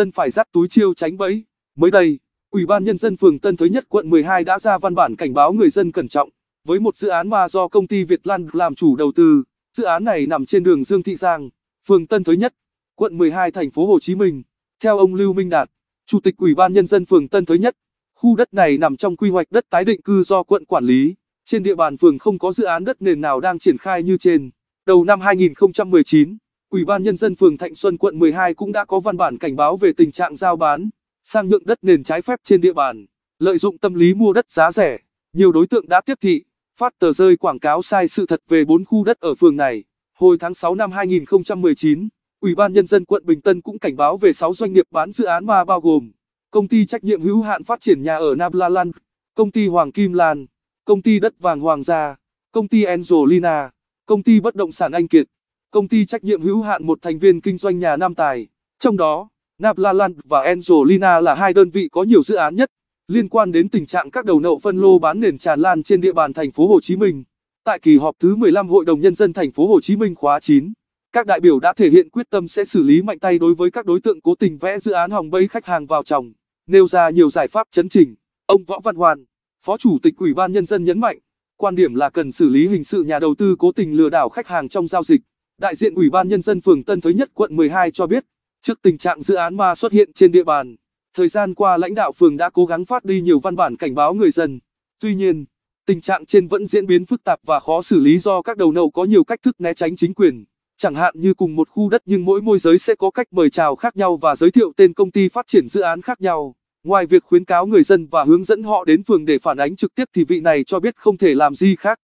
dân phải rắc túi chiêu tránh bẫy. Mới đây, Ủy ban Nhân dân phường Tân Thới Nhất quận 12 đã ra văn bản cảnh báo người dân cẩn trọng. Với một dự án mà do công ty Việt Lan làm chủ đầu tư, dự án này nằm trên đường Dương Thị Giang, phường Tân Thới Nhất, quận 12 thành phố Hồ Chí Minh. Theo ông Lưu Minh Đạt, Chủ tịch Ủy ban Nhân dân phường Tân Thới Nhất, khu đất này nằm trong quy hoạch đất tái định cư do quận quản lý. Trên địa bàn phường không có dự án đất nền nào đang triển khai như trên. Đầu năm 2019, Ủy ban Nhân dân phường Thạnh Xuân quận 12 cũng đã có văn bản cảnh báo về tình trạng giao bán, sang nhượng đất nền trái phép trên địa bàn. Lợi dụng tâm lý mua đất giá rẻ, nhiều đối tượng đã tiếp thị, phát tờ rơi quảng cáo sai sự thật về 4 khu đất ở phường này. Hồi tháng 6 năm 2019, Ủy ban Nhân dân quận Bình Tân cũng cảnh báo về 6 doanh nghiệp bán dự án mà bao gồm Công ty trách nhiệm hữu hạn phát triển nhà ở Nam La Lan, Công ty Hoàng Kim Lan, Công ty đất vàng Hoàng Gia, Công ty Angelina, Công ty bất động sản Anh Kiệt công ty trách nhiệm hữu hạn một thành viên kinh doanh nhà Nam Tài. Trong đó, Napla và Angelina là hai đơn vị có nhiều dự án nhất liên quan đến tình trạng các đầu nậu phân lô bán nền tràn lan trên địa bàn thành phố Hồ Chí Minh. Tại kỳ họp thứ 15 Hội đồng nhân dân thành phố Hồ Chí Minh khóa 9, các đại biểu đã thể hiện quyết tâm sẽ xử lý mạnh tay đối với các đối tượng cố tình vẽ dự án hòng bẫy khách hàng vào tròng, nêu ra nhiều giải pháp chấn chỉnh. Ông Võ Văn Hoàn, Phó Chủ tịch Ủy ban nhân dân nhấn mạnh, quan điểm là cần xử lý hình sự nhà đầu tư cố tình lừa đảo khách hàng trong giao dịch đại diện Ủy ban Nhân dân phường Tân Thới Nhất quận 12 cho biết, trước tình trạng dự án ma xuất hiện trên địa bàn, thời gian qua lãnh đạo phường đã cố gắng phát đi nhiều văn bản cảnh báo người dân. Tuy nhiên, tình trạng trên vẫn diễn biến phức tạp và khó xử lý do các đầu nậu có nhiều cách thức né tránh chính quyền. Chẳng hạn như cùng một khu đất nhưng mỗi môi giới sẽ có cách mời chào khác nhau và giới thiệu tên công ty phát triển dự án khác nhau. Ngoài việc khuyến cáo người dân và hướng dẫn họ đến phường để phản ánh trực tiếp thì vị này cho biết không thể làm gì khác.